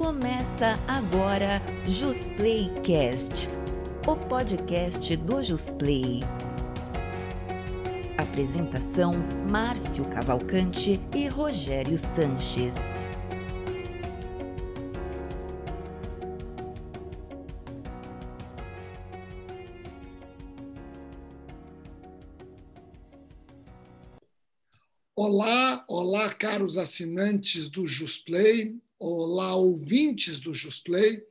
Começa agora JusPlayCast, o podcast do JusPlay. Apresentação: Márcio Cavalcante e Rogério Sanches. Olá, olá, caros assinantes do JusPlay. Olá, ouvintes do Play,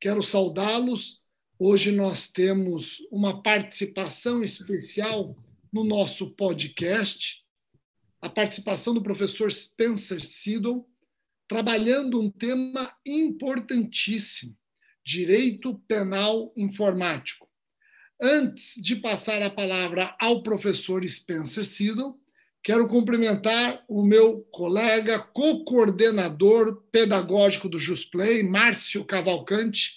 Quero saudá-los. Hoje nós temos uma participação especial no nosso podcast, a participação do professor Spencer Siddle, trabalhando um tema importantíssimo, direito penal informático. Antes de passar a palavra ao professor Spencer Siddle, Quero cumprimentar o meu colega, co-coordenador pedagógico do Jusplay, Márcio Cavalcante,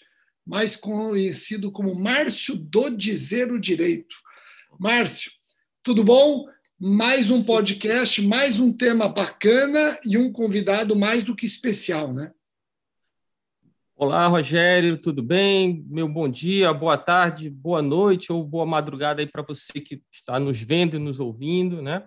mais conhecido como Márcio do Dizer o Direito. Márcio, tudo bom? Mais um podcast, mais um tema bacana e um convidado mais do que especial, né? Olá, Rogério, tudo bem? Meu bom dia, boa tarde, boa noite ou boa madrugada aí para você que está nos vendo e nos ouvindo, né?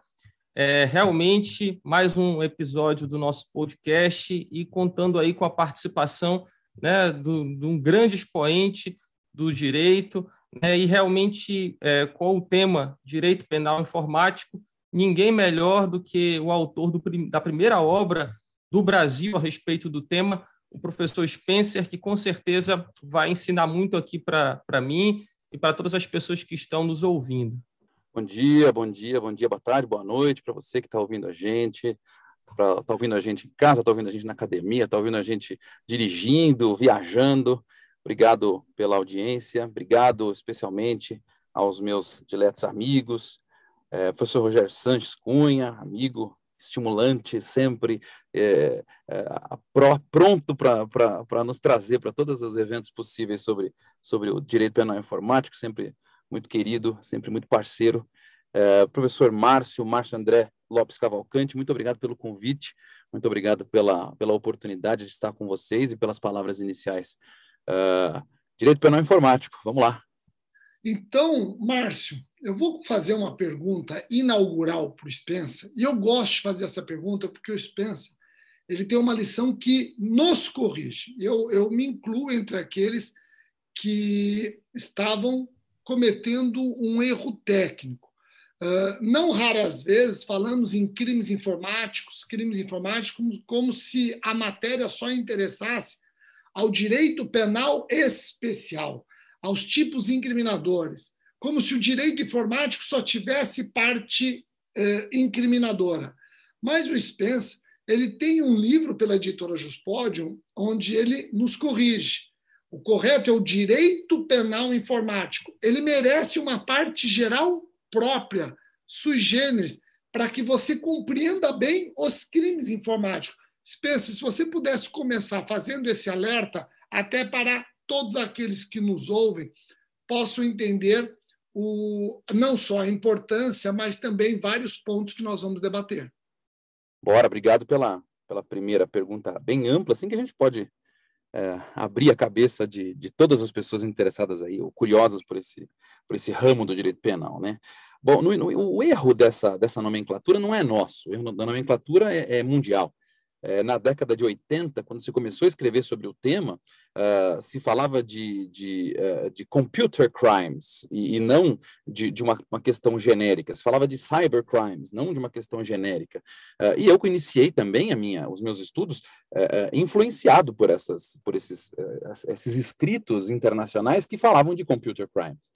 É, realmente, mais um episódio do nosso podcast e contando aí com a participação né, do, de um grande expoente do direito. Né, e realmente, é, com o tema Direito Penal Informático, ninguém melhor do que o autor do, da primeira obra do Brasil a respeito do tema, o professor Spencer, que com certeza vai ensinar muito aqui para mim e para todas as pessoas que estão nos ouvindo. Bom dia, bom dia, bom dia, boa tarde, boa noite para você que está ouvindo a gente, está ouvindo a gente em casa, está ouvindo a gente na academia, está ouvindo a gente dirigindo, viajando. Obrigado pela audiência, obrigado especialmente aos meus diletos amigos, é, professor Rogério Sanches Cunha, amigo estimulante, sempre é, é, pró, pronto para nos trazer para todos os eventos possíveis sobre, sobre o direito penal informático, sempre muito querido, sempre muito parceiro. É, professor Márcio, Márcio André Lopes Cavalcante, muito obrigado pelo convite, muito obrigado pela, pela oportunidade de estar com vocês e pelas palavras iniciais. É, direito Penal Informático, vamos lá. Então, Márcio, eu vou fazer uma pergunta inaugural para o Spencer, e eu gosto de fazer essa pergunta porque o Spencer ele tem uma lição que nos corrige. Eu, eu me incluo entre aqueles que estavam cometendo um erro técnico. Uh, não raras vezes falamos em crimes informáticos, crimes informáticos como, como se a matéria só interessasse ao direito penal especial, aos tipos incriminadores, como se o direito informático só tivesse parte eh, incriminadora. Mas o Spence ele tem um livro pela editora Juspodium onde ele nos corrige. O correto é o direito penal informático. Ele merece uma parte geral própria, sui generis, para que você compreenda bem os crimes informáticos. Pense, se você pudesse começar fazendo esse alerta, até para todos aqueles que nos ouvem possam entender o, não só a importância, mas também vários pontos que nós vamos debater. Bora, obrigado pela, pela primeira pergunta bem ampla, assim que a gente pode é, abrir a cabeça de, de todas as pessoas interessadas aí, ou curiosas por esse, por esse ramo do direito penal, né? Bom, no, no, o erro dessa, dessa nomenclatura não é nosso, o erro da nomenclatura é, é mundial. Eh, na década de 80, quando se começou a escrever sobre o tema, uh, se falava de, de, uh, de computer crimes e, e não de, de uma, uma, questão genérica. Se falava de cyber crimes, não de uma questão genérica. Uh, e eu que iniciei também a minha, os meus estudos, eh, influenciado por, essas, por esses, esses escritos internacionais que falavam de computer crimes.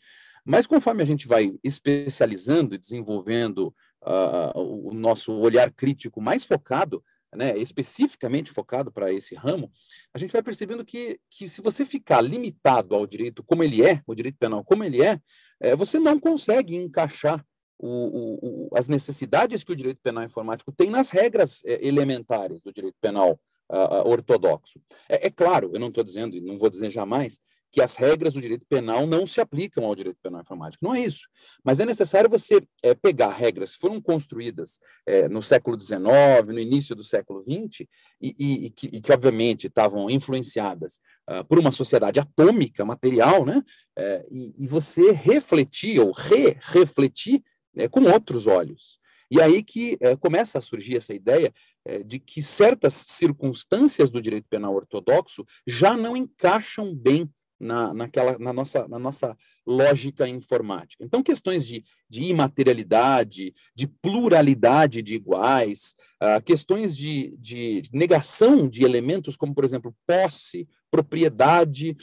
Mas conforme a gente vai especializando e desenvolvendo ah, o nosso olhar crítico mais focado, né, especificamente focado para esse ramo, a gente vai percebendo que, que se você ficar limitado ao direito como ele é, o direito penal como ele é, é você não consegue encaixar o, o, o, as necessidades que o direito penal informático tem nas regras é, elementares do direito penal uh, ortodoxo. É, é, claro, eu não estou dizendo, e não vou dizer jamais, que as regras do direito penal não se aplicam ao direito penal informático. Não é isso. Mas é necessário você é, pegar regras que foram construídas é, no século XIX, no início do século XX, e, e, e, que, e que, obviamente, estavam influenciadas uh, por uma sociedade atômica, material, né? É, e, você refletir ou re-refletir é, com outros olhos. E aí que é, começa a surgir essa ideia é, de que certas circunstâncias do direito penal ortodoxo já não encaixam bem na, naquela, na, nossa, na nossa lógica informática. Então, questões de, de imaterialidade, de pluralidade de iguais, uh, questões de, de negação de elementos como, por exemplo, posse, propriedade,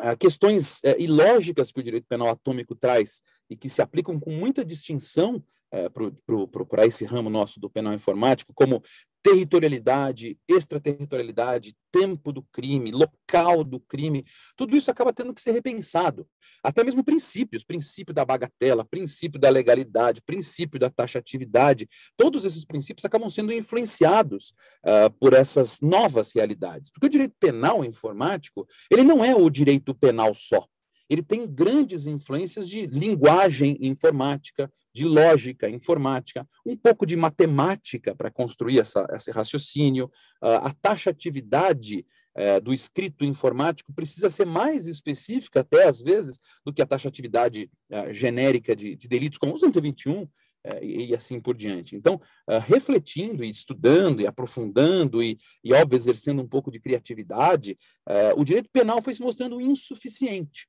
uh, questões uh, ilógicas que o direito penal atômico traz e que se aplicam com muita distinção eh, para esse ramo nosso do penal informático, como territorialidade, extraterritorialidade, tempo do crime, local do crime, tudo isso acaba tendo que ser repensado. Até mesmo princípios, princípio da bagatela, princípio da legalidade, princípio da taxatividade, todos esses princípios acabam sendo influenciados uh, por essas novas realidades. Porque o direito penal informático, ele não é o direito penal só ele tem grandes influências de linguagem informática, de lógica, informática, um pouco de matemática para construir essa, esse raciocínio. Ah, a taxatividade é, do escrito informático precisa ser mais específica, até às vezes, do que a taxatividade ah, genérica de, de delitos como o 121, é, e, assim por diante. Então, ah, refletindo e estudando e aprofundando e, e óbvio, exercendo um pouco de criatividade, é, o direito penal foi se mostrando insuficiente.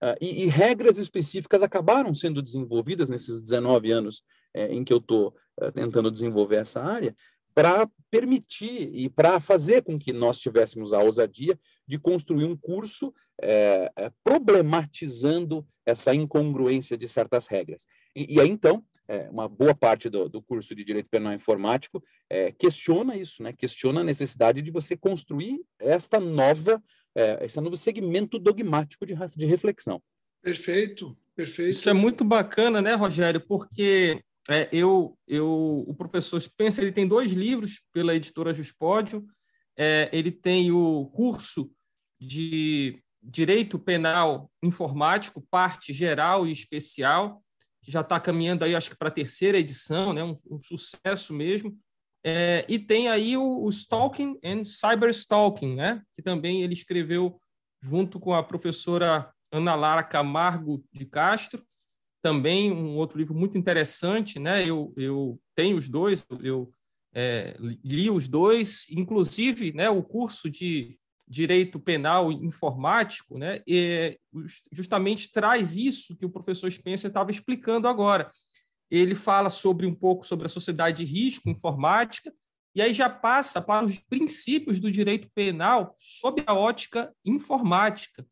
Ah, e, e, regras específicas acabaram sendo desenvolvidas nesses 19 anos é, em que eu estou ah, tentando desenvolver essa área, para permitir e para fazer com que nós tivéssemos a ousadia de construir um curso é, é, problematizando essa incongruência de certas regras. E, e aí, então, é, uma boa parte do, do, curso de Direito Penal Informático é, questiona isso, né? questiona a necessidade de você construir esta nova é, esse é novo segmento dogmático de, de reflexão. Perfeito, perfeito. Isso é muito bacana, né, Rogério? Porque é, eu, eu, o professor Spencer ele tem dois livros pela editora Juspódio. É, ele tem o curso de Direito Penal Informático, parte geral e especial, que já está caminhando aí, acho que para a terceira edição, né? Um, um, sucesso mesmo. É, e tem aí o, o Stalking and Cyberstalking, né? que também ele escreveu junto com a professora Ana Lara Camargo de Castro, também um outro livro muito interessante, né? Eu, eu tenho os dois, eu é, li os dois, inclusive, né? O curso de direito penal informático, né? E é, justamente traz isso que o professor Spencer estava explicando agora, ele fala sobre um pouco sobre a sociedade de risco informática e aí já passa para os princípios do direito penal sob a ótica informática.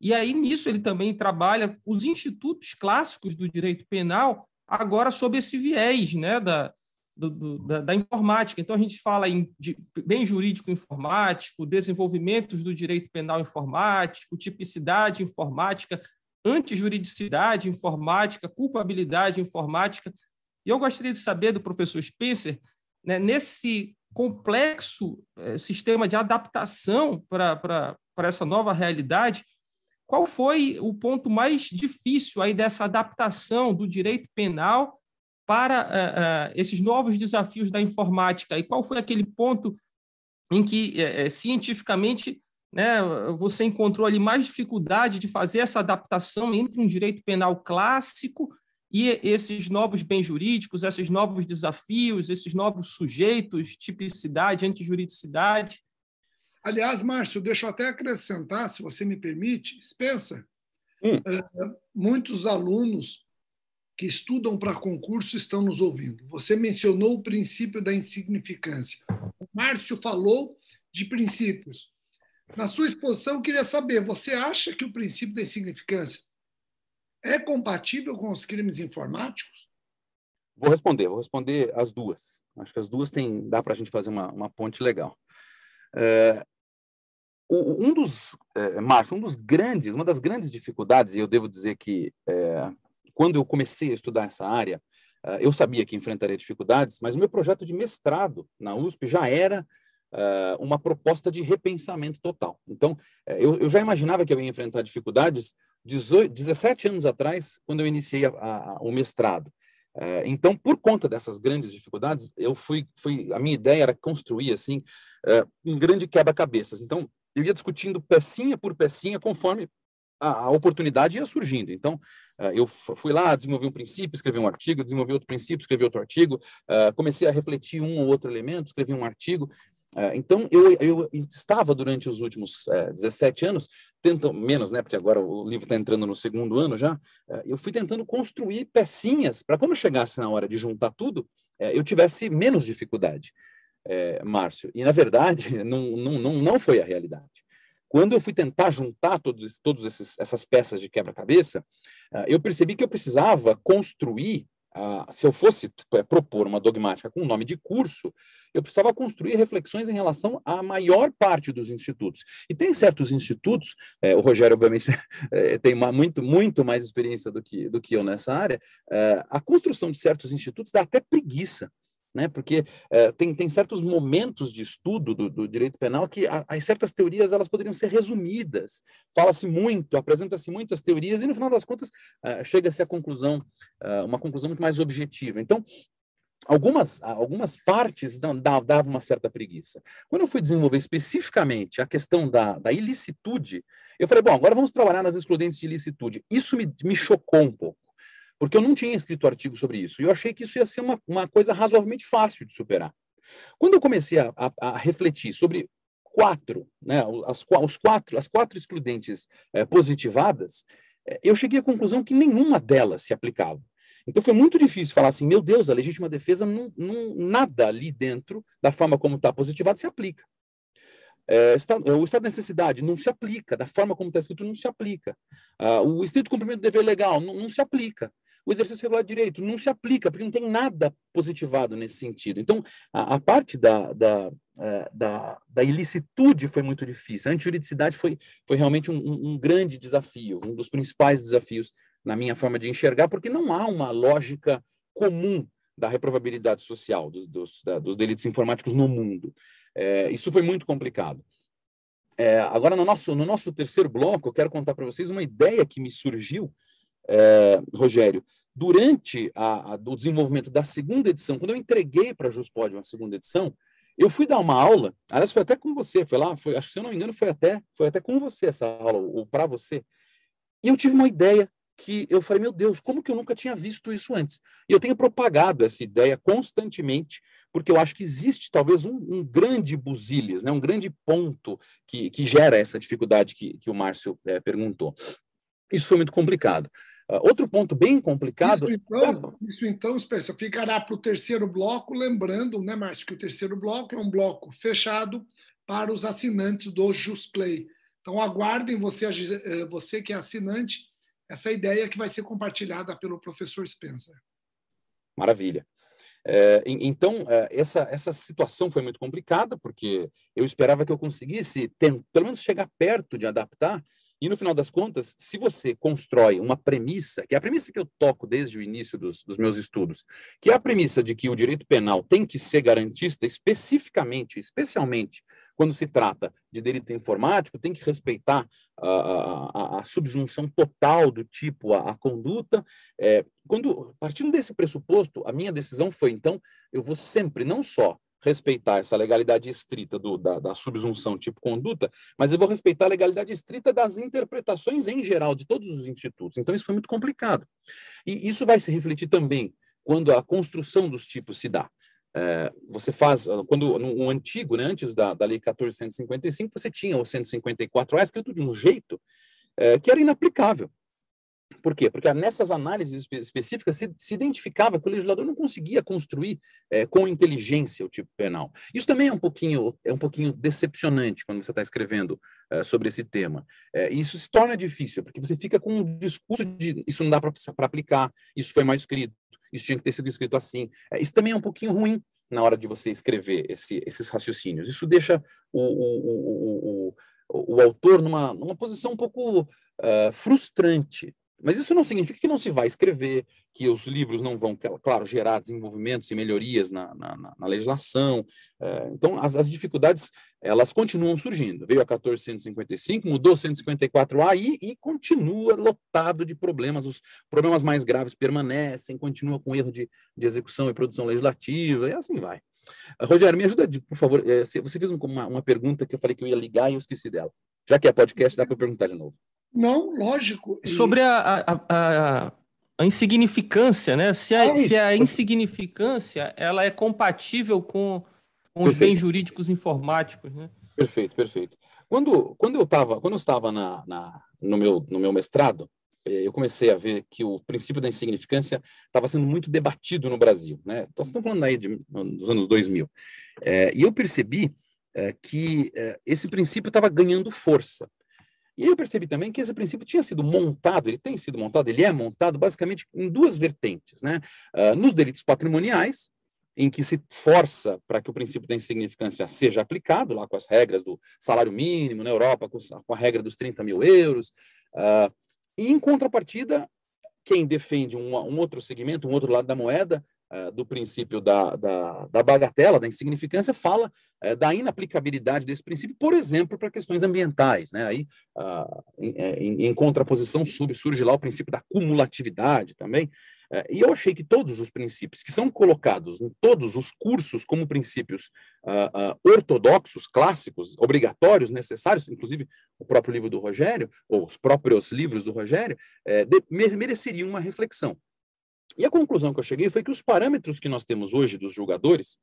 E aí nisso ele também trabalha os institutos clássicos do direito penal agora sob esse viés, né, da, do, da, da, informática. Então, a gente fala em de, bem jurídico informático, desenvolvimentos do direito penal informático, tipicidade informática, antijuridicidade informática, culpabilidade informática. E eu gostaria de saber do professor Spencer, né, nesse complexo eh, sistema de adaptação para essa nova realidade, qual foi o ponto mais difícil aí dessa adaptação do direito penal para uh, uh, esses novos desafios da informática? E qual foi aquele ponto em que, eh, cientificamente, né, você encontrou ali mais dificuldade de fazer essa adaptação entre um direito penal clássico e esses novos bens jurídicos, esses novos desafios, esses novos sujeitos, tipicidade, antijuridicidade. Aliás, Márcio, deixa eu até acrescentar, se você me permite, Spencer, hum. É, muitos alunos que estudam para concurso estão nos ouvindo. Você mencionou o princípio da insignificância. O Márcio falou de princípios. Na sua exposição, eu queria saber: você acha que o princípio da insignificância é compatível com os crimes informáticos? Vou responder, vou responder as duas. Acho que as duas têm, dá para a gente fazer uma, uma ponte legal. É, um dos, é, Márcio, um dos grandes, uma das grandes dificuldades, e eu devo dizer que é, quando eu comecei a estudar essa área, é, eu sabia que enfrentaria dificuldades, mas o meu projeto de mestrado na USP já era uh, uma proposta de repensamento total. Então, eh, eu, eu, já imaginava que eu ia enfrentar dificuldades 18, 17 anos atrás, quando eu iniciei a, a, o mestrado. Eh, então, por conta dessas grandes dificuldades, eu fui, fui a minha ideia era construir assim um grande quebra-cabeças. Então, eu ia discutindo pecinha por pecinha conforme a, oportunidade ia surgindo. Então, eu fui lá, desenvolvi um princípio, escrevi um artigo, desenvolvi outro princípio, escrevi outro artigo, comecei a refletir um ou outro elemento, escrevi um artigo. É, então, eu, eu estava durante os últimos é, 17 anos, tentando, menos, né, porque agora o livro está entrando no segundo ano já, é, eu fui tentando construir pecinhas para quando chegasse na hora de juntar tudo, é, eu tivesse menos dificuldade, é, Márcio. E, na verdade, não, não, não, não foi a realidade. Quando eu fui tentar juntar todas todos, todos essas peças de quebra-cabeça, é, eu percebi que eu precisava construir ah, se eu fosse tipo, é, propor uma dogmática com o nome de curso, eu precisava construir reflexões em relação à maior parte dos institutos. E tem certos institutos, é, o Rogério, obviamente, é, tem uma, muito, muito mais experiência do que, do que eu nessa área, é, a construção de certos institutos dá até preguiça né? Porque é, tem, tem certos momentos de estudo do, do direito penal que a, certas teorias elas poderiam ser resumidas. Fala-se muito, apresenta-se muitas teorias e no final das contas eh, chega-se à conclusão, eh, uma conclusão muito mais objetiva. Então, algumas, algumas partes davam uma certa preguiça. Quando eu fui desenvolver especificamente a questão da, da ilicitude, eu falei, bom, agora vamos trabalhar nas excludentes de ilicitude. Isso me, me chocou um pouco porque eu não tinha escrito artigo sobre isso. E eu achei que isso ia ser uma, uma coisa razoavelmente fácil de superar. Quando eu comecei a, a, a refletir sobre quatro, né, as, os quatro, as quatro excludentes é, positivadas, eh, eu cheguei à conclusão que nenhuma delas se aplicava. Então foi muito difícil falar assim, meu Deus, a legítima defesa, não, não nada ali dentro da forma como está positivado se aplica. É, o estado de necessidade não se aplica, da forma como está escrito, não se aplica. Ah, o estrito cumprimento do dever legal não, não se aplica o exercício regular de direito. Não se aplica, porque não tem nada positivado nesse sentido. Então, a, a parte da, da, é, da, da, ilicitude foi muito difícil. A antijuridicidade foi, foi realmente um, um, grande desafio, um dos principais desafios na minha forma de enxergar, porque não há uma lógica comum da reprovabilidade social dos, dos, da, dos delitos informáticos no mundo. É, isso foi muito complicado. É, agora, no nosso, no nosso terceiro bloco, eu quero contar para vocês uma ideia que me surgiu é, Rogério, durante a, a, o desenvolvimento da segunda edição, quando eu entreguei para a JusPod uma segunda edição, eu fui dar uma aula, aliás, foi até com você, foi lá, foi, acho que se eu não me engano, foi até, foi até com você essa aula, ou para você. E eu tive uma ideia que eu falei, meu Deus, como que eu nunca tinha visto isso antes? E eu tenho propagado essa ideia constantemente, porque eu acho que existe talvez um, um grande busilhas, né? um grande ponto que, que gera essa dificuldade que, que o Márcio é, perguntou. Isso foi muito complicado. Uh, outro ponto bem complicado. Isso então, é isso então Spencer, ficará para o terceiro bloco, lembrando, né, Márcio, que o terceiro bloco é um bloco fechado para os assinantes do JustPlay. Então aguardem você, eh, você que é assinante, essa ideia que vai ser compartilhada pelo professor Spencer. Maravilha. É, então, é, essa, essa situação foi muito complicada, porque eu esperava que eu conseguisse, ter, pelo menos, chegar perto de adaptar e no final das contas, se você constrói uma premissa, que é a premissa que eu toco desde o início dos, dos, meus estudos, que é a premissa de que o direito penal tem que ser garantista, especificamente, especialmente quando se trata de delito informático, tem que respeitar a, a, a subsunção total do tipo, a, a conduta. É, quando partindo desse pressuposto, a minha decisão foi então, eu vou sempre não só respeitar essa legalidade estrita do, da, da subsunção tipo conduta, mas eu vou respeitar a legalidade estrita das interpretações em geral de todos os institutos. Então, isso foi muito complicado. E isso vai se refletir também quando a construção dos tipos se dá. É, você faz, ah, quando no, antigo, né, antes da, da Lei 1455, você tinha o 154A escrito de um jeito é, que era inaplicável. Por quê? Porque nessas análises específicas se, se identificava que o legislador não conseguia construir é, com inteligência o tipo penal. Isso também é um pouquinho, é um pouquinho decepcionante quando você está escrevendo é, sobre esse tema. É, isso se torna difícil, porque você fica com um discurso de isso não dá para aplicar, isso foi mal escrito, isso tinha que ter sido escrito assim. É, isso também é um pouquinho ruim na hora de você escrever esse, esses raciocínios. Isso deixa o, o, o, o o autor numa, numa posição um pouco uh, frustrante mas isso não significa que não se vai escrever, que os livros não vão, claro, gerar desenvolvimentos e melhorias na, na, na legislação. É, então, as, as, dificuldades, elas continuam surgindo. Veio a 1455, mudou 154A e, e continua lotado de problemas. Os problemas mais graves permanecem, continua com erro de, de execução e produção legislativa, e assim vai. Rogério, me ajuda, por favor. É, você fez uma, uma pergunta que eu falei que eu ia ligar e eu esqueci dela. Já que é podcast, dá para perguntar de novo. Não, lógico. E... Sobre a, a, a, a, insignificância, né? Se a, se a insignificância ela é compatível com, com os bens jurídicos informáticos, né? Perfeito, perfeito. Quando, quando eu estava quando eu estava na, na, no, meu, no meu mestrado, eh, eu comecei a ver que o princípio da insignificância estava sendo muito debatido no Brasil, né? Estou falando aí de, dos anos 2000. É, eh, e eu percebi é, que é, esse princípio estava ganhando força. E eu percebi também que esse princípio tinha sido montado, ele tem sido montado, ele é montado basicamente em duas vertentes. Né? Uh, nos delitos patrimoniais, em que se força para que o princípio da insignificância seja aplicado, lá com as regras do salário mínimo na Europa, com, a regra dos 30 mil euros, uh, e em contrapartida, quem defende um, um outro segmento, um outro lado da moeda, é, do princípio da, da, da, bagatela, da insignificância, fala é, da inaplicabilidade desse princípio, por exemplo, para questões ambientais. Né? Aí, ah, é, em, em, contraposição, sub, surge lá o princípio da cumulatividade também. É, e eu achei que todos os princípios que são colocados em todos os cursos como princípios ah, ah, ortodoxos, clássicos, obrigatórios, necessários, inclusive o próprio livro do Rogério, ou os próprios livros do Rogério, é, de, mereceriam uma reflexão. E a conclusão que eu cheguei foi que os parâmetros que nós temos hoje dos julgadores,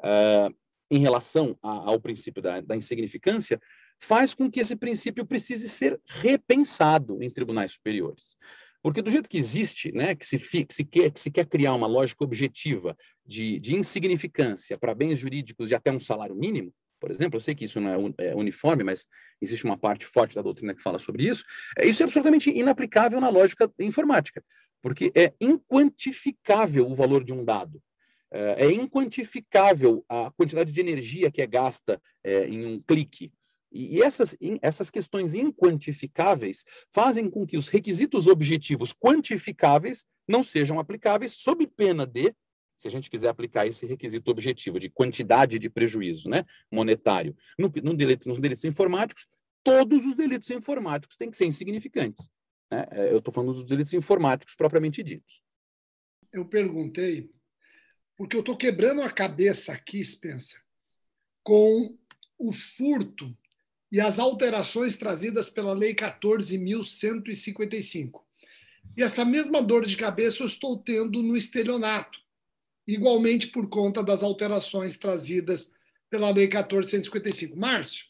uh, eh, em relação a, ao princípio da, da insignificância, faz com que esse princípio precise ser repensado em tribunais superiores. Porque do jeito que existe, né, que, se, fi, que se quer, que se quer criar uma lógica objetiva de, de insignificância para bens jurídicos de até um salário mínimo, por exemplo, eu sei que isso não é, é uniforme, mas existe uma parte forte da doutrina que fala sobre isso, é, isso é absolutamente inaplicável na lógica informática, porque é inquantificável o valor de um dado. É, é inquantificável a quantidade de energia que é gasta é, em um clique. E essas, essas questões inquantificáveis fazem com que os requisitos objetivos quantificáveis não sejam aplicáveis, sob pena de se a gente quiser aplicar esse requisito objetivo de quantidade de prejuízo né, monetário no, no delito, nos delitos informáticos, todos os delitos informáticos têm que ser insignificantes. Né? É, eu estou falando dos delitos informáticos propriamente ditos. Eu perguntei porque eu estou quebrando a cabeça aqui, Spencer, com o furto e as alterações trazidas pela Lei 14.155. E essa mesma dor de cabeça eu estou tendo no estelionato igualmente por conta das alterações trazidas pela Lei 14.155. Márcio,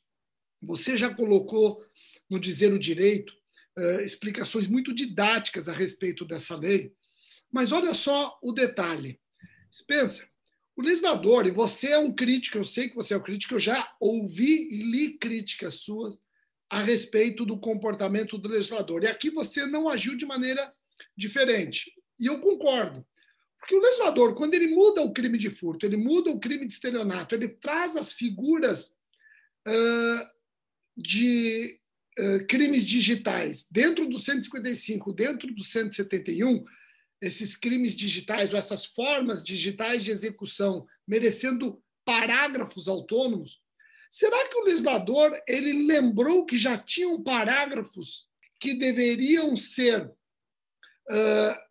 você já colocou no Dizer o Direito uh, explicações muito didáticas a respeito dessa lei, mas olha só o detalhe. Spencer, o legislador, e você é um crítico, eu sei que você é um crítico, eu já ouvi e li críticas suas a respeito do comportamento do legislador. E aqui você não agiu de maneira diferente. E eu concordo. Porque o legislador, quando ele muda o crime de furto, ele muda o crime de estelionato, ele traz as figuras uh, de uh, crimes digitais dentro do 155, dentro do 171, esses crimes digitais ou essas formas digitais de execução merecendo parágrafos autônomos, será que o legislador ele lembrou que já tinham parágrafos que deveriam ser uh,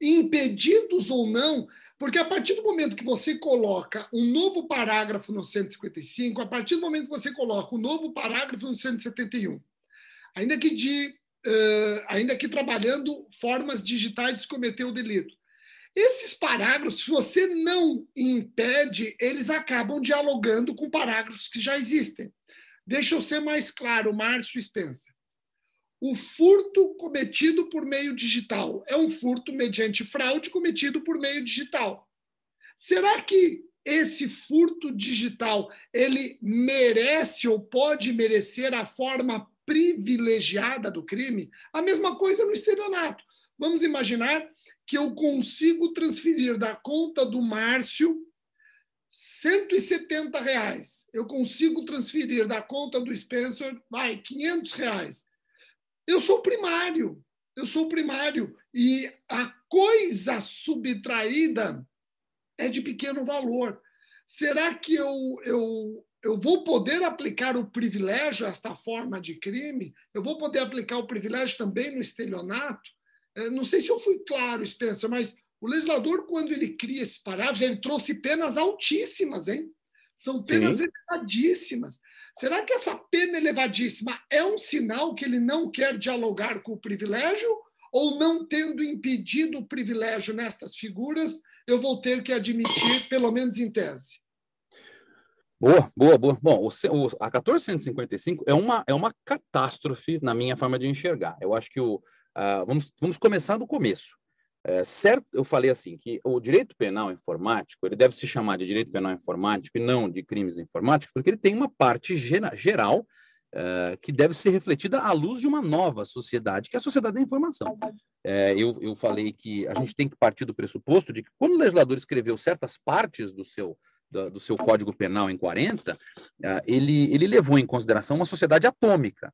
impedidos ou não, porque a partir do momento que você coloca um novo parágrafo no 155, a partir do momento que você coloca um novo parágrafo no 171, ainda que de uh, ainda que trabalhando formas digitais de cometer o delito. Esses parágrafos, se você não impede, eles acabam dialogando com parágrafos que já existem. Deixa eu ser mais claro, Márcio Spencer o furto cometido por meio digital é um furto mediante fraude cometido por meio digital. Será que esse furto digital ele merece ou pode merecer a forma privilegiada do crime? A mesma coisa no estelionato. Vamos imaginar que eu consigo transferir da conta do Márcio 170 reais. Eu consigo transferir da conta do Spencer, vai, 500 reais. Eu sou primário, eu sou primário. E a coisa subtraída é de pequeno valor. Será que eu, eu, eu vou poder aplicar o privilégio a esta forma de crime? Eu vou poder aplicar o privilégio também no estelionato? É, não sei se eu fui claro, Spencer, mas o legislador, quando ele cria esses parágrafos, ele trouxe penas altíssimas, hein? São penas Sim. elevadíssimas. Será que essa pena elevadíssima é um sinal que ele não quer dialogar com o privilégio? Ou não tendo impedido o privilégio nestas figuras, eu vou ter que admitir, pelo menos em tese? Boa, boa, boa. Bom, o, o, a 1455 é uma, é uma catástrofe na minha forma de enxergar. Eu acho que o. Uh, vamos, vamos começar do começo. É, certo, eu falei assim que o direito penal informático ele deve se chamar de direito penal informático e não de crimes informáticos, porque ele tem uma parte geral é, que deve ser refletida à luz de uma nova sociedade, que é a sociedade da informação. É, eu, eu falei que a gente tem que partir do pressuposto de que quando o legislador escreveu certas partes do seu do, seu Código Penal em 40, é, ele, ele levou em consideração uma sociedade atômica.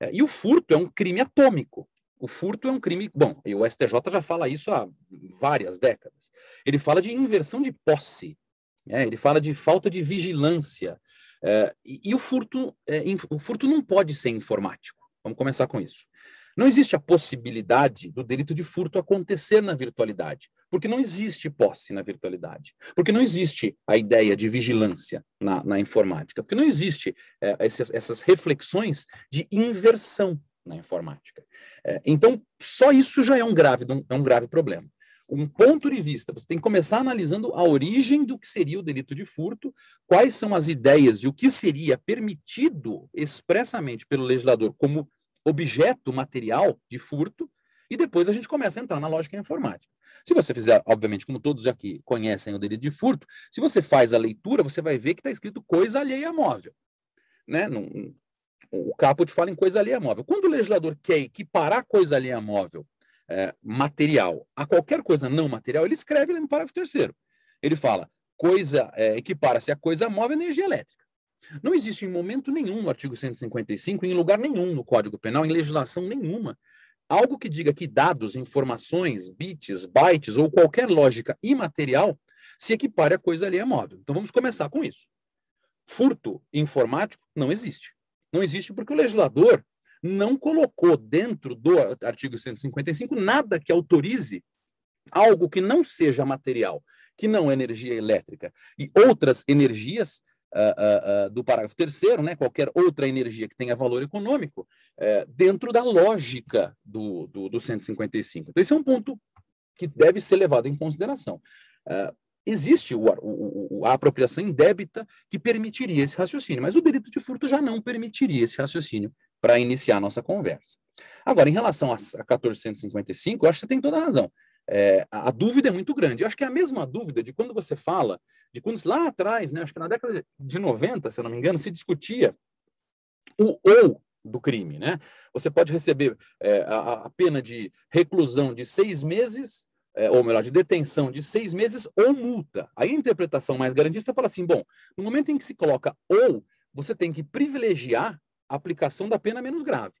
É, e o furto é um crime atômico. O furto é um crime, bom, e o STJ já fala isso há várias décadas. Ele fala de inversão de posse, né? ele fala de falta de vigilância. É, e, e, o furto, é, o furto não pode ser informático. Vamos começar com isso. Não existe a possibilidade do delito de furto acontecer na virtualidade, porque não existe posse na virtualidade, porque não existe a ideia de vigilância na, na informática, porque não existe é, essas, essas reflexões de inversão na informática. É, então, só isso já é um grave, é um grave problema. Um ponto de vista, você tem que começar analisando a origem do que seria o delito de furto, quais são as ideias de o que seria permitido expressamente pelo legislador como objeto material de furto, e depois a gente começa a entrar na lógica informática. Se você fizer, obviamente, como todos aqui conhecem o delito de furto, se você faz a leitura, você vai ver que está escrito coisa alheia móvel. Né? Não, o caput fala em coisa alheia móvel. Quando o legislador quer equiparar coisa alheia móvel é, material a qualquer coisa não material, ele escreve no parágrafo terceiro. Ele fala, coisa é, equipara-se a coisa móvel energia elétrica. Não existe em momento nenhum no artigo 155, em lugar nenhum no Código Penal, em legislação nenhuma, algo que diga que dados, informações, bits, bytes ou qualquer lógica imaterial se equipare a coisa alheia móvel. Então vamos começar com isso. Furto informático não existe. Não existe porque o legislador não colocou dentro do artigo 155 nada que autorize algo que não seja material, que não é energia elétrica e outras energias uh, uh, uh, do parágrafo terceiro, né, qualquer outra energia que tenha valor econômico, eh, dentro da lógica do, do, do 155. Então, esse é um ponto que deve ser levado em consideração existe o, o, a apropriação indébita que permitiria esse raciocínio, mas o delito de furto já não permitiria esse raciocínio para iniciar a nossa conversa. Agora, em relação a, a 1455, eu acho que você tem toda a razão. É, a, a dúvida é muito grande. Eu acho que é a mesma dúvida de quando você fala, de quando lá atrás, né, acho que na década de 90, se eu não me engano, se discutia o ou do crime. Né? Você pode receber é, a, a pena de reclusão de seis meses é, ou melhor, de detenção de seis meses ou multa. Aí A interpretação mais garantista fala assim: bom, no momento em que se coloca ou, você tem que privilegiar a aplicação da pena é menos grave.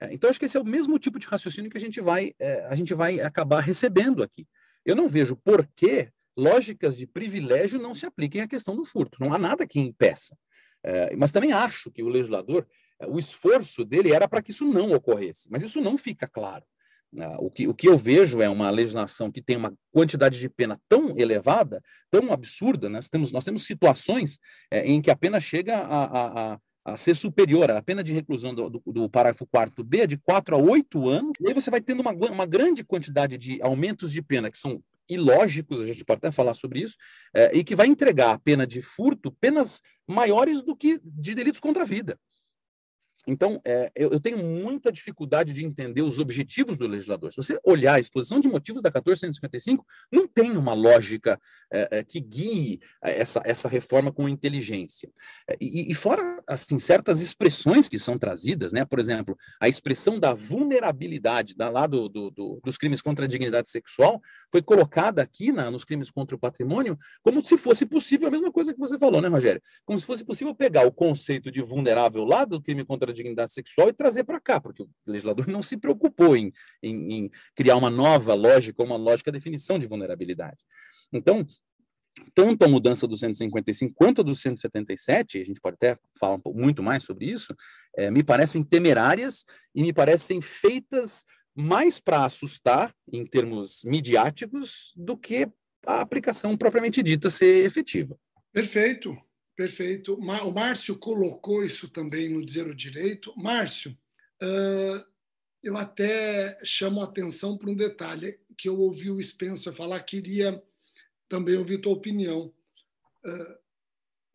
É, então, acho que esse é o mesmo tipo de raciocínio que a gente vai, é, a gente vai acabar recebendo aqui. Eu não vejo por que lógicas de privilégio não se apliquem à questão do furto. Não há nada que impeça. É, mas também acho que o legislador, é, o esforço dele era para que isso não ocorresse, mas isso não fica claro. Ah, o que, o que eu vejo é uma legislação que tem uma quantidade de pena tão elevada, tão absurda, né? nós, temos, nós temos situações é, em que a pena chega a, a, a a ser superior, a pena de reclusão do, do, do parágrafo 4B é de 4 a 8 anos, e aí você vai tendo uma, uma grande quantidade de aumentos de pena que são ilógicos, a gente pode até falar sobre isso, é, e que vai entregar a pena de furto penas maiores do que de delitos contra a vida. Então, é, eu, eu, tenho muita dificuldade de entender os objetivos do legislador. Se você olhar a exposição de motivos da 1455, não tem uma lógica é, é que guie é, essa, essa reforma com inteligência. É, e, e, fora, assim, certas expressões que são trazidas, né? por exemplo, a expressão da vulnerabilidade da, lá do, do, do, dos crimes contra a dignidade sexual foi colocada aqui na, nos crimes contra o patrimônio como se fosse possível, a mesma coisa que você falou, né, Rogério? Como se fosse possível pegar o conceito de vulnerável lá do crime contra a da dignidade sexual e trazer para cá, porque o legislador não se preocupou em, em, em criar uma nova lógica, uma lógica definição de vulnerabilidade. Então, tanto a mudança do 155 quanto a do 177, a gente pode até falar um pouco, muito mais sobre isso, é, me parecem temerárias e me parecem feitas mais para assustar, em termos midiáticos, do que a aplicação propriamente dita ser efetiva. Perfeito. Perfeito. O Márcio colocou isso também no Dizer o Direito. Márcio, eu até chamo a atenção para um detalhe que eu ouvi o Spencer falar, queria também ouvir tua opinião.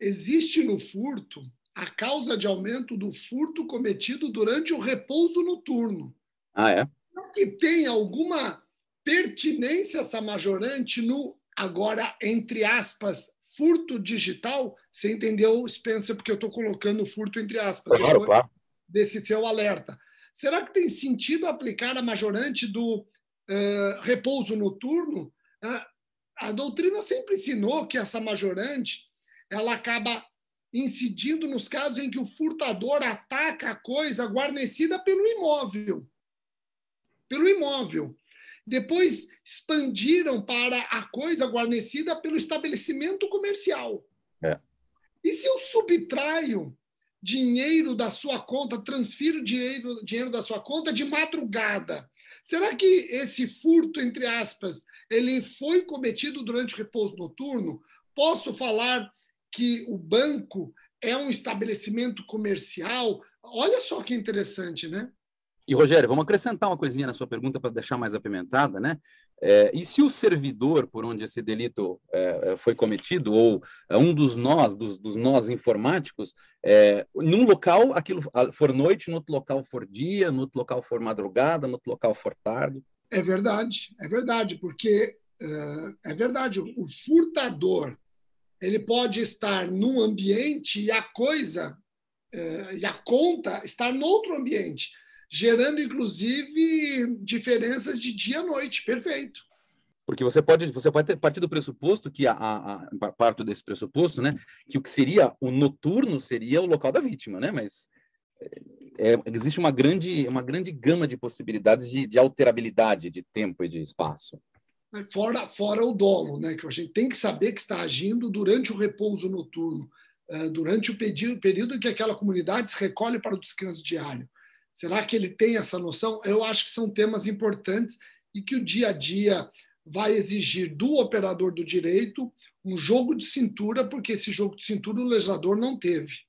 Existe no furto a causa de aumento do furto cometido durante o repouso noturno. Ah, é? Que tem alguma pertinência essa majorante no, agora, entre aspas, furto digital, você entendeu, Spencer, porque eu estou colocando furto entre aspas, claro, claro. desse seu alerta. Será que tem sentido aplicar a majorante do uh, repouso noturno? Uh, a doutrina sempre ensinou que essa majorante ela acaba incidindo nos casos em que o furtador ataca a coisa guarnecida pelo imóvel. Pelo imóvel. Depois expandiram para a coisa guarnecida pelo estabelecimento comercial. É. E se eu subtraio dinheiro da sua conta, transfiro dinheiro, dinheiro da sua conta de madrugada, será que esse furto, entre aspas, ele foi cometido durante o repouso noturno? Posso falar que o banco é um estabelecimento comercial? Olha só que interessante, né? E, Rogério, vamos acrescentar uma coisinha na sua pergunta para deixar mais apimentada, né? É, e se o servidor por onde esse delito é, é foi cometido, ou é, um dos nós, dos, dos nós informáticos, é, num local aquilo for noite, no outro local for dia, no outro local for madrugada, no outro local for tarde? É verdade, é verdade, porque é, é verdade, o furtador ele pode estar num ambiente e a coisa e a conta estar noutro ambiente gerando inclusive diferenças de dia e noite. Perfeito. Porque você pode, você pode partir do pressuposto que a, a, a parto desse pressuposto, né, que o que seria o noturno seria o local da vítima, né? Mas é, é existe uma grande, uma grande gama de possibilidades de, de alterabilidade de tempo e de espaço. É, fora, fora o dolo, né? Que a gente tem que saber que está agindo durante o repouso noturno, é, durante o período, período em que aquela comunidade se recolhe para o descanso diário. Será que ele tem essa noção? Eu acho que são temas importantes e que o dia a dia vai exigir do operador do direito um jogo de cintura, porque esse jogo de cintura o legislador não teve.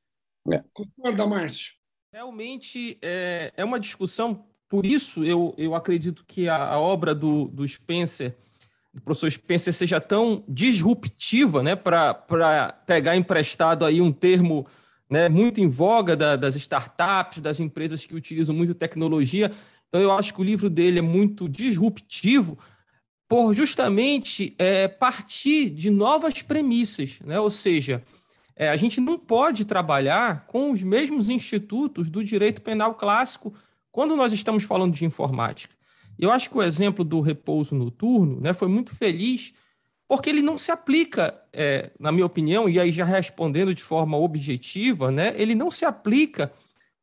É. Concorda, Márcio? Realmente é, é uma discussão, por isso eu, eu acredito que a, a obra do, do Spencer, do professor Spencer, seja tão disruptiva né, para pegar emprestado aí um termo né, muito em voga da, das startups, das empresas que utilizam muito tecnologia. Então, eu acho que o livro dele é muito disruptivo por justamente é, partir de novas premissas, né? ou seja, é, a gente não pode trabalhar com os mesmos institutos do direito penal clássico quando nós estamos falando de informática. Eu acho que o exemplo do repouso noturno né, foi muito feliz porque ele não se aplica, é, na minha opinião, e aí já respondendo de forma objetiva, né, ele não se aplica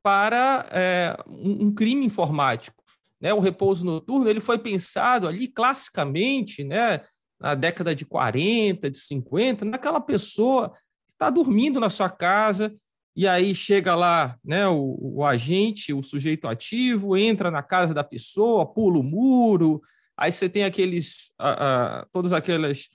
para é, um crime informático. Né? O repouso noturno ele foi pensado ali classicamente, né, na década de 40, de 50, naquela pessoa que está dormindo na sua casa, e aí chega lá né, o, o agente, o sujeito ativo, entra na casa da pessoa, pula o muro, Aí você tem aqueles, a, a, todas aquelas,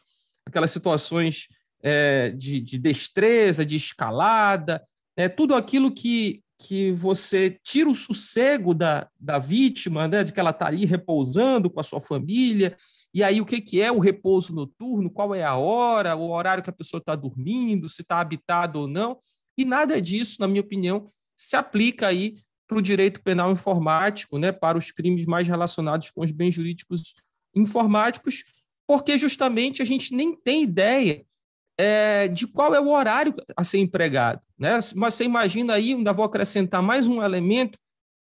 aquelas situações é, de, de, destreza, de escalada, é tudo aquilo que, que você tira o sossego da, da vítima, né? de que ela está ali repousando com a sua família, e aí, o que, que é o repouso noturno? Qual é a hora, o horário que a pessoa está dormindo, se está habitado ou não? E nada disso, na minha opinião, se aplica aí para o direito penal informático, né, para os crimes mais relacionados com os bens jurídicos informáticos, porque justamente a gente nem tem ideia é, de qual é o horário a ser empregado. Né? Mas você imagina aí, ainda vou acrescentar mais um elemento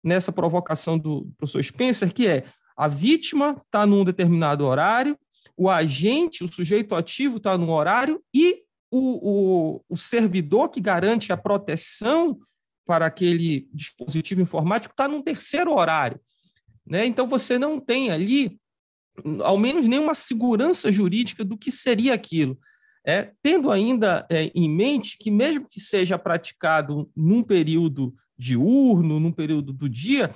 nessa provocação do professor Spencer, que é a vítima está num determinado horário, o agente, o sujeito ativo está num horário e o, o, o servidor que garante a proteção para aquele dispositivo informático está num terceiro horário. Né? Então, você não tem ali, ao menos, nenhuma segurança jurídica do que seria aquilo. É, tendo ainda é, em mente que, mesmo que seja praticado num período diurno, num período do dia,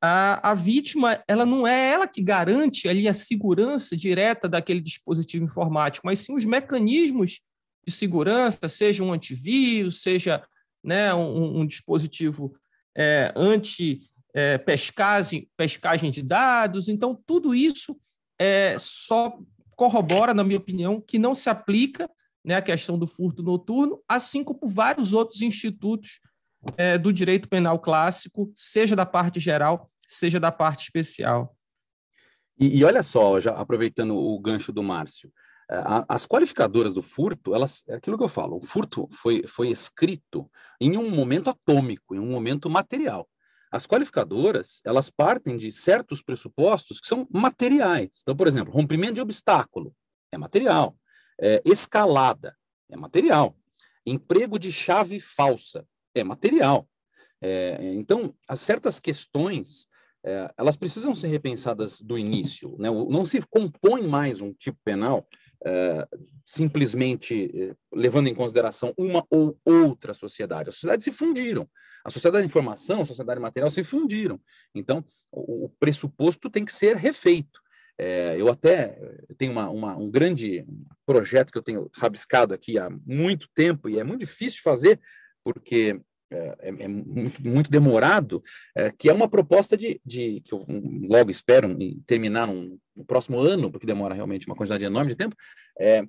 a, a vítima ela não é ela que garante ali a segurança direta daquele dispositivo informático, mas sim os mecanismos de segurança, seja um antivírus, seja né, um, um dispositivo é, anti-pescagem é, pescagem de dados. Então, tudo isso é, só corrobora, na minha opinião, que não se aplica né, a questão do furto noturno, assim como vários outros institutos é, do direito penal clássico, seja da parte geral, seja da parte especial. E, e olha só, já aproveitando o gancho do Márcio, as qualificadoras do furto, elas, é aquilo que eu falo, o furto foi, foi escrito em um momento atômico, em um momento material. As qualificadoras, elas partem de certos pressupostos que são materiais. Então, por exemplo, rompimento de obstáculo é material, é, escalada é material, emprego de chave falsa é material. É, então, certas questões é, elas precisam ser repensadas do início. Né? Não se compõe mais um tipo penal simplesmente eh, levando em consideração uma ou outra sociedade. As sociedades se fundiram. A sociedade da informação, a sociedade material se fundiram. Então, o, pressuposto tem que ser refeito. É, eu até eh, tenho uma, uma, um grande projeto que eu tenho rabiscado aqui há muito tempo e é muito difícil de fazer, porque é, é, é muito, muito, demorado, é, que é uma proposta de, de que eu logo espero terminar no próximo ano, porque demora realmente uma quantidade enorme de tempo, é,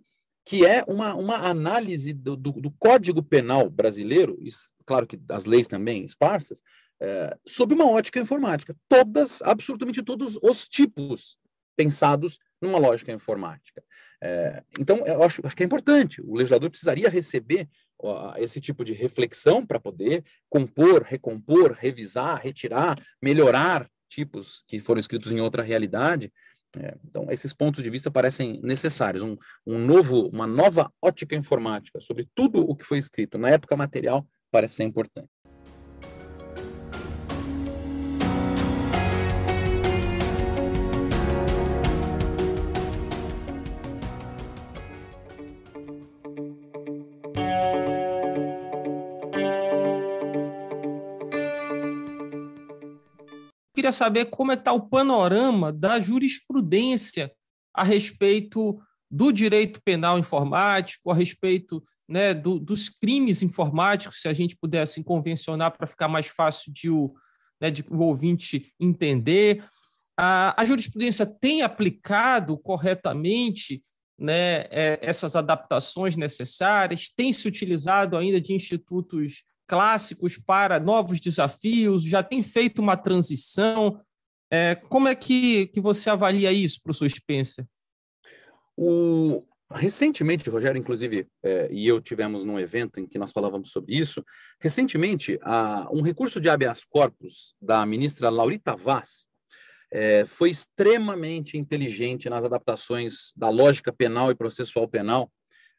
que é uma, uma análise do, do, do Código Penal brasileiro, isso, claro que as leis também esparsas, é, sob uma ótica informática. Todas, absolutamente todos os tipos pensados numa lógica informática. É, então, eu acho, acho que é importante, o legislador precisaria receber esse tipo de reflexão para poder compor, recompor, revisar, retirar, melhorar tipos que foram escritos em outra realidade. É, então, esses pontos de vista parecem necessários. Um, um novo, uma nova ótica informática sobre tudo o que foi escrito na época material parece ser importante. queria saber como é que está o panorama da jurisprudência a respeito do direito penal informático, a respeito né, do, dos crimes informáticos, se a gente pudesse assim, convencionar para ficar mais fácil de o, né, de o ouvinte entender. A, a, jurisprudência tem aplicado corretamente né, é, essas adaptações necessárias, tem se utilizado ainda de institutos clássicos para novos desafios? Já tem feito uma transição? É, como é que, que você avalia isso, professor Spencer? O... Recentemente, Rogério, inclusive, é, e eu tivemos num evento em que nós falávamos sobre isso. Recentemente, a, um recurso de habeas corpus da ministra Laurita Vaz é, foi extremamente inteligente nas adaptações da lógica penal e processual penal,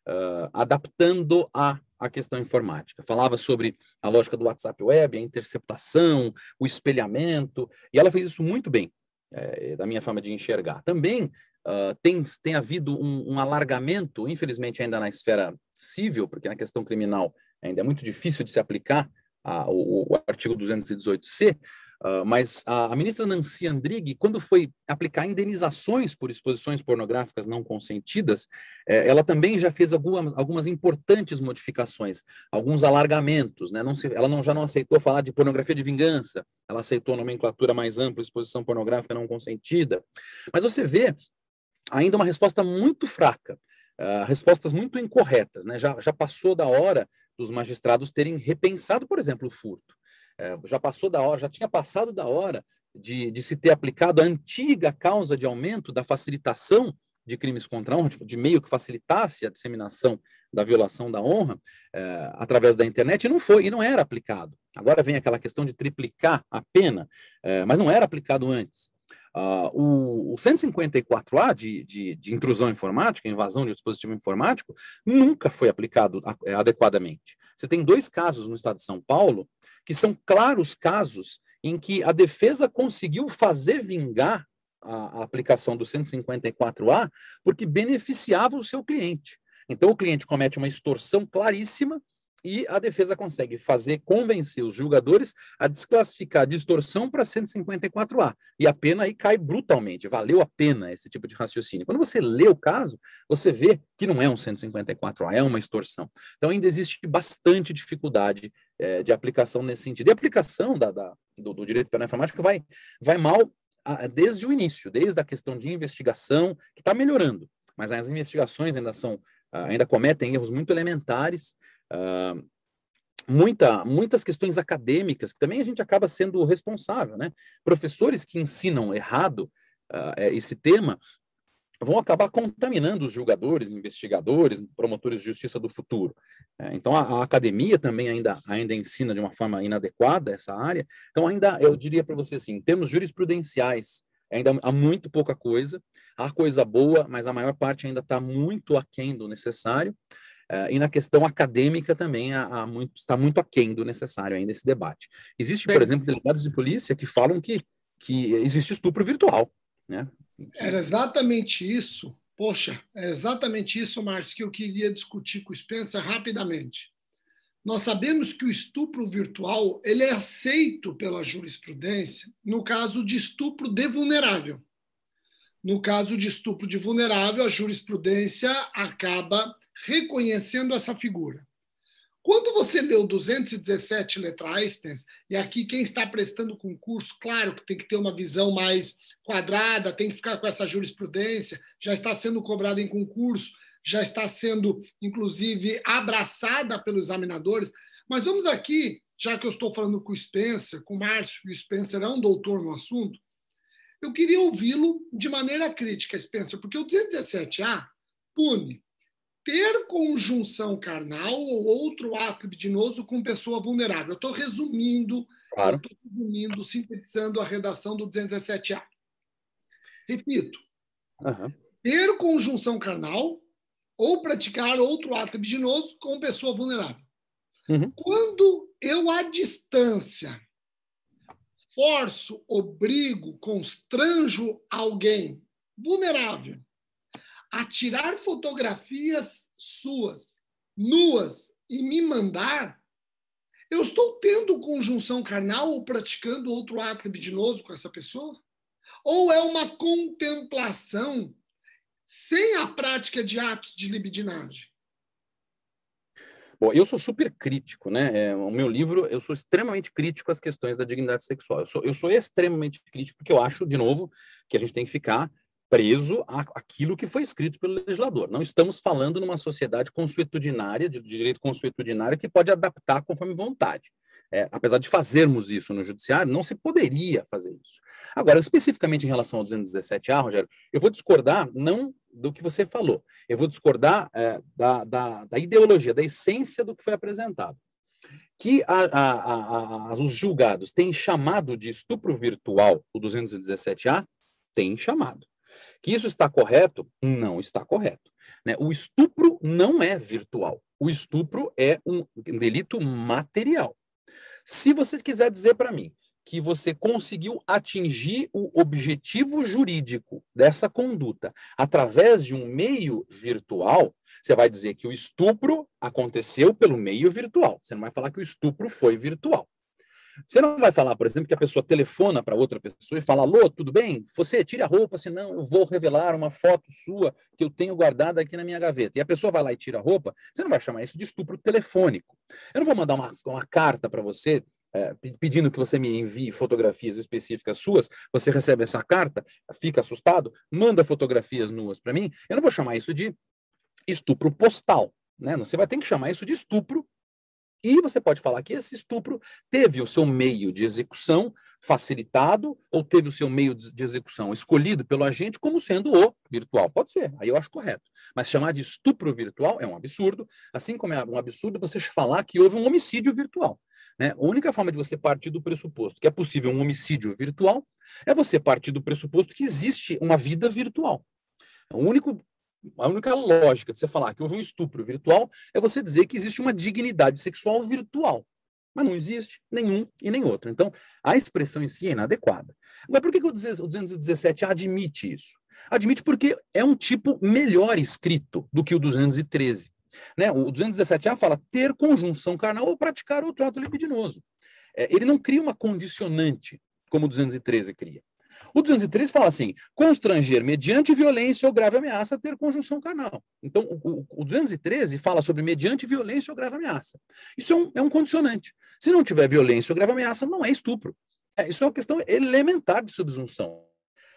uh, adaptando a a questão informática. Falava sobre a lógica do WhatsApp Web, a interceptação, o espelhamento, e ela fez isso muito bem, é, da minha forma de enxergar. Também uh, tem, tem havido um, um, alargamento, infelizmente ainda na esfera civil, porque na questão criminal ainda é muito difícil de se aplicar a, o, o artigo 218C, Uh, mas a, a, ministra Nancy Andrighi, quando foi aplicar indenizações por exposições pornográficas não consentidas, eh, ela também já fez algumas, algumas importantes modificações, alguns alargamentos. Né? Não se, ela não, já não aceitou falar de pornografia de vingança, ela aceitou a nomenclatura mais ampla, exposição pornográfica não consentida. Mas você vê ainda uma resposta muito fraca. Uh, respostas muito incorretas, né? já, já passou da hora dos magistrados terem repensado, por exemplo, o furto. É, já passou da hora, já tinha passado da hora de, de se ter aplicado a antiga causa de aumento da facilitação de crimes contra a honra, tipo, de meio que facilitasse a disseminação da violação da honra é, através da internet, e não foi, e não era aplicado. Agora vem aquela questão de triplicar a pena, é, mas não era aplicado antes. Uh, o, o, 154A de, de, de, intrusão informática, invasão de dispositivo informático, nunca foi aplicado adequadamente. Você tem dois casos no estado de São Paulo que são claros casos em que a defesa conseguiu fazer vingar a, a aplicação do 154A porque beneficiava o seu cliente. Então, o cliente comete uma extorsão claríssima e a defesa consegue fazer convencer os julgadores a desclassificar a distorção para 154A. E a pena aí cai brutalmente. Valeu a pena esse tipo de raciocínio. Quando você lê o caso, você vê que não é um 154A, é uma extorsão. Então ainda existe bastante dificuldade é, de aplicação nesse sentido. E a aplicação da, da do, do, direito penal informático vai, vai mal a, desde o início, desde a questão de investigação, que está melhorando, mas as investigações ainda são, ah, ainda cometem erros muito elementares. Uh, muita, muitas questões acadêmicas, que também a gente acaba sendo responsável, né? Professores que ensinam errado uh, esse tema vão acabar contaminando os julgadores, investigadores, promotores de justiça do futuro. Né? Então, a, a, academia também ainda, ainda ensina de uma forma inadequada essa área. Então, ainda, eu diria para você assim, em termos jurisprudenciais, ainda há muito pouca coisa. Há coisa boa, mas a maior parte ainda está muito aquém do necessário. Eh, e na questão acadêmica também há, há muito, está muito aquém do necessário ainda esse debate. Existe, por exemplo, delegados de polícia que falam que, que existe estupro virtual. Né? Era exatamente isso. Poxa, é exatamente isso, Márcio, que eu queria discutir com o Spencer rapidamente. Nós sabemos que o estupro virtual ele é aceito pela jurisprudência no caso de estupro de vulnerável. No caso de estupro de vulnerável, a jurisprudência acaba reconhecendo essa figura. Quando você leu 217 letra Einstein, e aqui quem está prestando concurso, claro que tem que ter uma visão mais quadrada, tem que ficar com essa jurisprudência, já está sendo cobrada em concurso, já está sendo, inclusive, abraçada pelos examinadores. Mas vamos aqui, já que eu estou falando com o Spencer, com o Márcio, e o Spencer é um doutor no assunto, eu queria ouvi-lo de maneira crítica, Spencer, porque o 217A pune ter conjunção carnal ou outro ato libidinoso com pessoa vulnerável. Eu estou resumindo, claro. estou resumindo, sintetizando a redação do 217A. Repito, uhum. ter conjunção carnal ou praticar outro ato libidinoso com pessoa vulnerável. Uhum. Quando eu, à distância, forço, obrigo, constranjo alguém vulnerável a tirar fotografias suas, nuas, e me mandar, eu estou tendo conjunção carnal ou praticando outro ato libidinoso com essa pessoa? Ou é uma contemplação sem a prática de atos de libidinagem? Bom, eu sou super crítico, né? É, o meu livro, eu sou extremamente crítico às questões da dignidade sexual. Eu sou, eu sou extremamente crítico, porque eu acho, de novo, que a gente tem que ficar preso aquilo que foi escrito pelo legislador. Não estamos falando numa sociedade consuetudinária, de direito consuetudinário, que pode adaptar conforme vontade. É, apesar de fazermos isso no judiciário, não se poderia fazer isso. Agora, especificamente em relação ao 217A, Rogério, eu vou discordar não do que você falou, eu vou discordar é, da, da, da, ideologia, da essência do que foi apresentado. Que a, a, a, os julgados têm chamado de estupro virtual o 217A, tem chamado. Que isso está correto? Não está correto. Né? O estupro não é virtual. O estupro é um delito material. Se você quiser dizer para mim que você conseguiu atingir o objetivo jurídico dessa conduta através de um meio virtual, você vai dizer que o estupro aconteceu pelo meio virtual. Você não vai falar que o estupro foi virtual. Você não vai falar, por exemplo, que a pessoa telefona para outra pessoa e fala: Alô, tudo bem? Você tira a roupa, senão eu vou revelar uma foto sua que eu tenho guardada aqui na minha gaveta. E a pessoa vai lá e tira a roupa. Você não vai chamar isso de estupro telefônico. Eu não vou mandar uma, uma carta para você é, pedindo que você me envie fotografias específicas suas, você recebe essa carta, fica assustado, manda fotografias nuas para mim. Eu não vou chamar isso de estupro postal, né? Você vai ter que chamar isso de estupro e você pode falar que esse estupro teve o seu meio de execução facilitado ou teve o seu meio de execução escolhido pelo agente como sendo o virtual. Pode ser, aí eu acho correto. Mas chamar de estupro virtual é um absurdo, assim como é um absurdo você falar que houve um homicídio virtual. Né? A única forma de você partir do pressuposto que é possível um homicídio virtual é você partir do pressuposto que existe uma vida virtual. O único a única lógica de você falar que houve um estupro virtual é você dizer que existe uma dignidade sexual virtual. Mas não existe nenhum e nem outro. Então, a expressão em si é inadequada. Mas por que, que o 217 admite isso? Admite porque é um tipo melhor escrito do que o 213. Né? O 217A fala ter conjunção carnal ou praticar outro ato libidinoso. É, ele não cria uma condicionante, como o 213 cria. O 203 fala assim: constranger mediante violência ou grave ameaça ter conjunção carnal. Então, o, o 213 fala sobre mediante violência ou grave ameaça. Isso é um, é um condicionante. Se não tiver violência ou grave ameaça, não é estupro. É, isso é uma questão elementar de subsunção.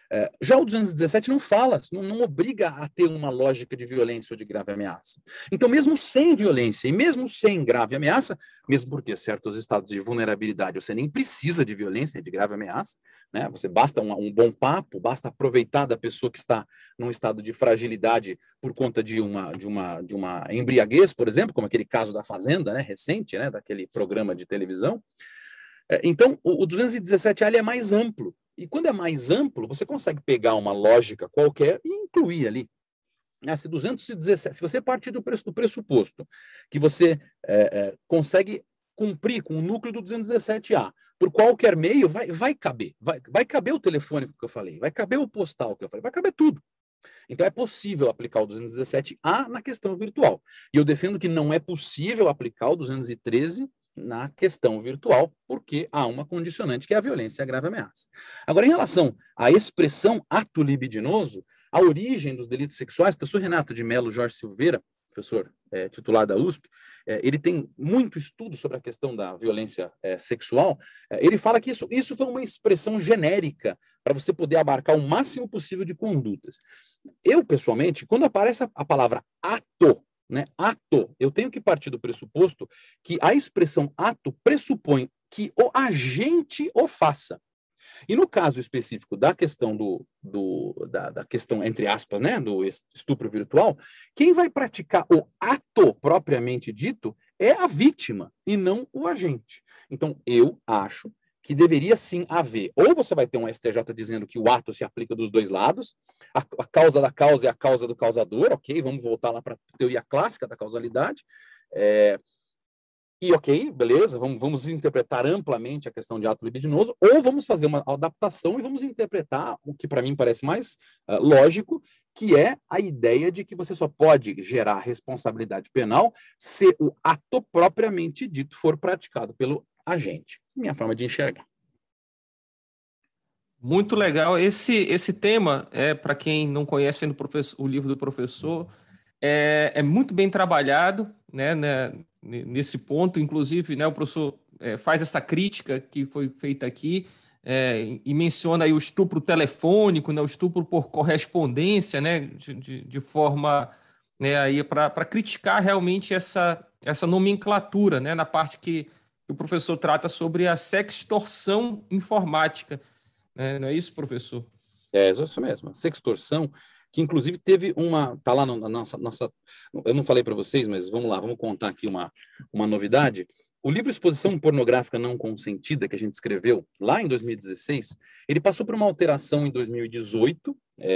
É, já o 217 não fala, não, não obriga a ter uma lógica de violência ou de grave ameaça. Então, mesmo sem violência e mesmo sem grave ameaça, mesmo porque certos estados de vulnerabilidade você nem precisa de violência, de grave ameaça, né? Você basta um, um, bom papo, basta aproveitar da pessoa que está num estado de fragilidade por conta de uma de uma de uma embriaguez, por exemplo, como aquele caso da fazenda, né, recente, né, daquele programa de televisão. É, então, o, 217 ali é mais amplo. E quando é mais amplo, você consegue pegar uma lógica qualquer e incluir ali. Ah, se 217, se você partir do, preço, do pressuposto que você é, é, consegue cumprir com o núcleo do 217A, por qualquer meio, vai, vai caber. Vai, vai caber o telefônico que eu falei, vai caber o postal que eu falei, vai caber tudo. Então é possível aplicar o 217A na questão virtual. E eu defendo que não é possível aplicar o 213 na questão virtual, porque há uma condicionante que é a violência e a grave ameaça. Agora, em relação à expressão ato libidinoso, a origem dos delitos sexuais, o professor Renato de Melo Jorge Silveira, professor é, titular da USP, é, eh, ele tem muito estudo sobre a questão da violência é, sexual. ele fala que isso, isso foi uma expressão genérica para você poder abarcar o máximo possível de condutas. Eu, pessoalmente, quando aparece a, a palavra ato né? Ato, eu tenho que partir do pressuposto que a expressão ato pressupõe que o agente o faça. E no caso específico da questão do, do da, da, questão entre aspas, né, do estupro virtual, quem vai praticar o ato propriamente dito é a vítima e não o agente. Então eu acho que deveria sim haver. Ou você vai ter um STJ dizendo que o ato se aplica dos dois lados, a, a causa da causa é a causa do causador, ok? Vamos voltar lá para a teoria clássica da causalidade. É, e ok, beleza, vamos, vamos, interpretar amplamente a questão de ato libidinoso, ou vamos fazer uma adaptação e vamos interpretar o que para mim parece mais uh, lógico, que é a ideia de que você só pode gerar responsabilidade penal se o ato propriamente dito for praticado pelo a gente. Minha forma de enxergar. Muito legal. Esse, esse tema, é para quem não conhece ainda o, o, livro do professor, é, é muito bem trabalhado né, né, nesse ponto. Inclusive, né, o professor é, faz essa crítica que foi feita aqui é, e menciona aí o estupro telefônico, né, o estupro por correspondência, né, de, de, de forma né, aí para criticar realmente essa, essa nomenclatura né, na parte que que o professor trata sobre a sextorção informática. Né? Não é isso, professor? É, isso mesmo. A sextorção, que inclusive teve uma. Está lá na nossa, nossa. Eu não falei para vocês, mas vamos lá, vamos contar aqui uma, uma novidade. O livro Exposição Pornográfica Não Consentida, que a gente escreveu lá em 2016, ele passou por uma alteração em 2018, é,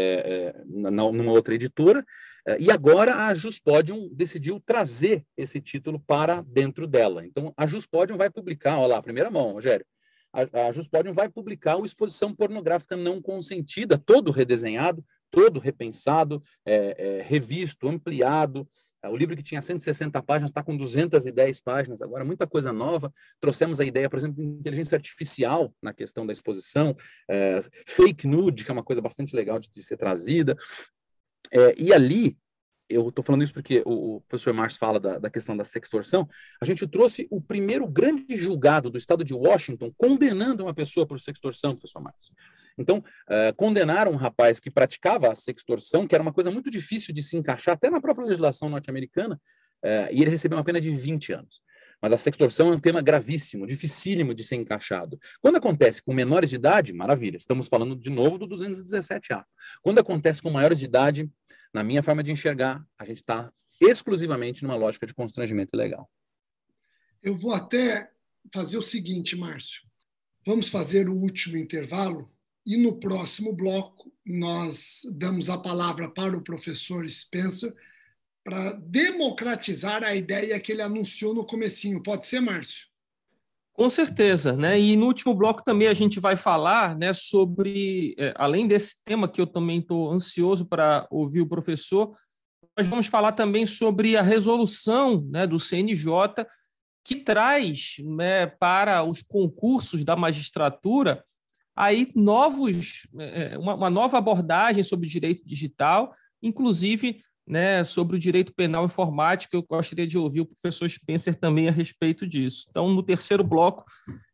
é, numa outra editora, eh, e agora a Juspodium decidiu trazer esse título para dentro dela. Então a Juspodium vai publicar, olha lá, primeira mão, Rogério. A, a Juspodium vai publicar o Exposição Pornográfica Não Consentida, todo redesenhado, todo repensado, é, é, revisto, ampliado. O livro que tinha 160 páginas está com 210 páginas agora, muita coisa nova. Trouxemos a ideia, por exemplo, de inteligência artificial na questão da exposição, é, fake nude, que é uma coisa bastante legal de, de ser trazida. É, e ali, eu estou falando isso porque o, o professor Marx fala da, da, questão da sextorção, a gente trouxe o primeiro grande julgado do estado de Washington condenando uma pessoa por sextorção, professor Marx. Então, uh, condenaram um rapaz que praticava a sextorção, que era uma coisa muito difícil de se encaixar até na própria legislação norte-americana, uh, e ele recebeu uma pena de 20 anos. Mas a sextorção é um tema gravíssimo, dificílimo de ser encaixado. Quando acontece com menores de idade, maravilha, estamos falando de novo do 217A. Quando acontece com maiores de idade, na minha forma de enxergar, a gente está exclusivamente numa lógica de constrangimento legal. Eu vou até fazer o seguinte, Márcio. Vamos fazer o último intervalo e no próximo bloco nós damos a palavra para o professor Spencer para democratizar a ideia que ele anunciou no comecinho. Pode ser, Márcio? Com certeza, né? E no último bloco também a gente vai falar, né, sobre é, além desse tema que eu também estou ansioso para ouvir o professor, nós vamos falar também sobre a resolução, né, do CNJ que traz, né, para os concursos da magistratura aí novos, é, é, uma, uma nova abordagem sobre direito digital, inclusive né, sobre o direito penal informático. Eu gostaria de ouvir o professor Spencer também a respeito disso. Então, no terceiro bloco,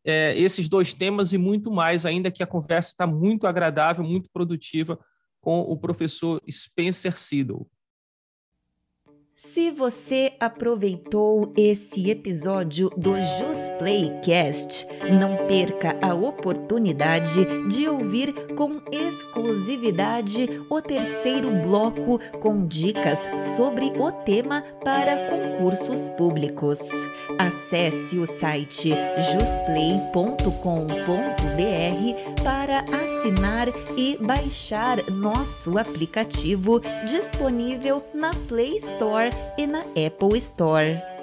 é, esses dois temas e muito mais, ainda que a conversa está muito agradável, muito produtiva com o professor Spencer Siddle. Se você aproveitou esse episódio do Just Playcast, não perca a oportunidade de ouvir com exclusividade o terceiro bloco com dicas sobre o tema para concursos públicos. Acesse o site justplay.com.br para assinar e baixar nosso aplicativo disponível na Play Store Store e na Apple Store.